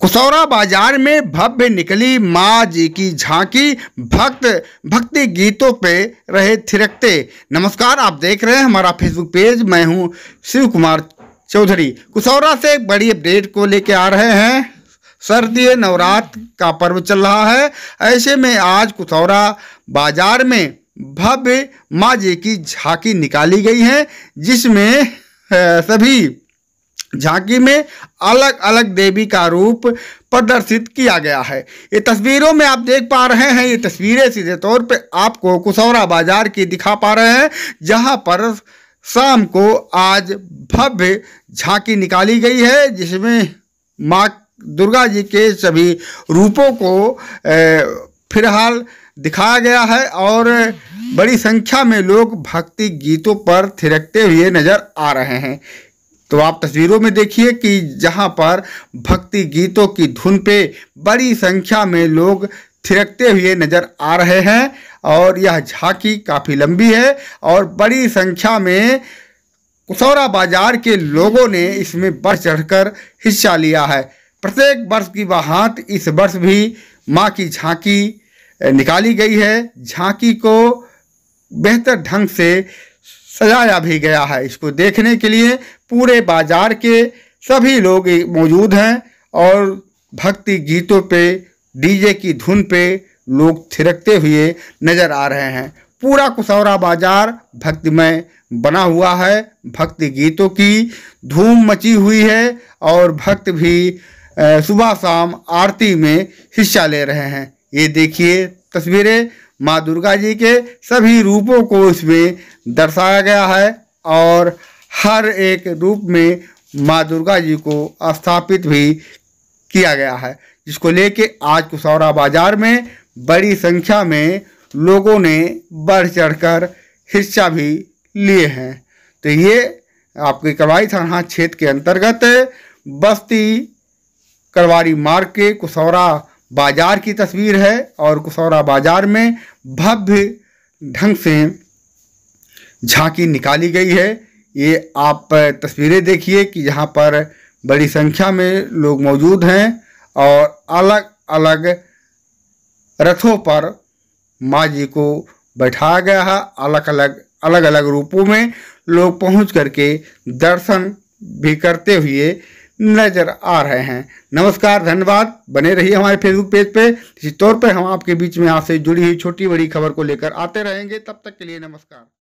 कुसौरा बाजार में भव्य निकली माँ जी की झांकी भक्त भक्ति गीतों पे रहे थिरकते नमस्कार आप देख रहे हैं हमारा फेसबुक पेज मैं हूँ शिव कुमार चौधरी कुसौरा से एक बड़ी अपडेट को लेके आ रहे हैं शरदीय नवरात्र का पर्व चल रहा है ऐसे में आज कुसौरा बाजार में भव्य माँ जी की झांकी निकाली गई है जिसमें सभी झांकी में अलग अलग देवी का रूप प्रदर्शित किया गया है ये तस्वीरों में आप देख पा रहे हैं ये तस्वीरें सीधे तौर पे आपको कुसौरा बाजार की दिखा पा रहे हैं जहां पर शाम को आज भव्य झांकी निकाली गई है जिसमें माँ दुर्गा जी के सभी रूपों को फिलहाल दिखाया गया है और बड़ी संख्या में लोग भक्ति गीतों पर थिरकते हुए नजर आ रहे हैं तो आप तस्वीरों में देखिए कि जहाँ पर भक्ति गीतों की धुन पे बड़ी संख्या में लोग थिरकते हुए नजर आ रहे हैं और यह झांकी काफ़ी लंबी है और बड़ी संख्या में कुसौरा बाजार के लोगों ने इसमें बढ़ चढ़कर हिस्सा लिया है प्रत्येक वर्ष की बहात इस वर्ष भी माँ की झांकी निकाली गई है झांकी को बेहतर ढंग से सजाया भी गया है इसको देखने के लिए पूरे बाजार के सभी लोग मौजूद हैं और भक्ति गीतों पे डीजे की धुन पे लोग थिरकते हुए नजर आ रहे हैं पूरा कुसौरा बाजार भक्तिमय बना हुआ है भक्ति गीतों की धूम मची हुई है और भक्त भी सुबह शाम आरती में हिस्सा ले रहे हैं ये देखिए तस्वीरें माँ दुर्गा जी के सभी रूपों को इसमें दर्शाया गया है और हर एक रूप में माँ दुर्गा जी को स्थापित भी किया गया है जिसको लेके आज कुशौरा बाजार में बड़ी संख्या में लोगों ने बढ़ चढ़कर हिस्सा भी लिए हैं तो ये आपके करवाई थाना क्षेत्र के अंतर्गत बस्ती करवारी मार्ग के कुसौरा बाजार की तस्वीर है और कुसौरा बाजार में भव्य ढंग से झांकी निकाली गई है ये आप तस्वीरें देखिए कि यहाँ पर बड़ी संख्या में लोग मौजूद हैं और अलग अलग रथों पर माँ जी को बैठाया गया है अलग अलग अलग अलग रूपों में लोग पहुँच करके दर्शन भी करते हुए नजर आ रहे हैं नमस्कार धन्यवाद बने रहिए हमारे फेसबुक पेज पे इसी तौर पे हम आपके बीच में आपसे जुड़ी हुई छोटी बड़ी खबर को लेकर आते रहेंगे तब तक के लिए नमस्कार